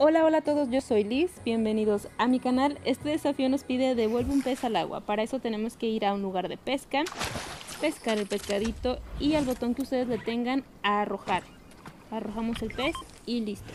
Hola, hola a todos, yo soy Liz, bienvenidos a mi canal. Este desafío nos pide devuelve un pez al agua. Para eso tenemos que ir a un lugar de pesca, pescar el pescadito y al botón que ustedes le tengan a arrojar. Arrojamos el pez y listo.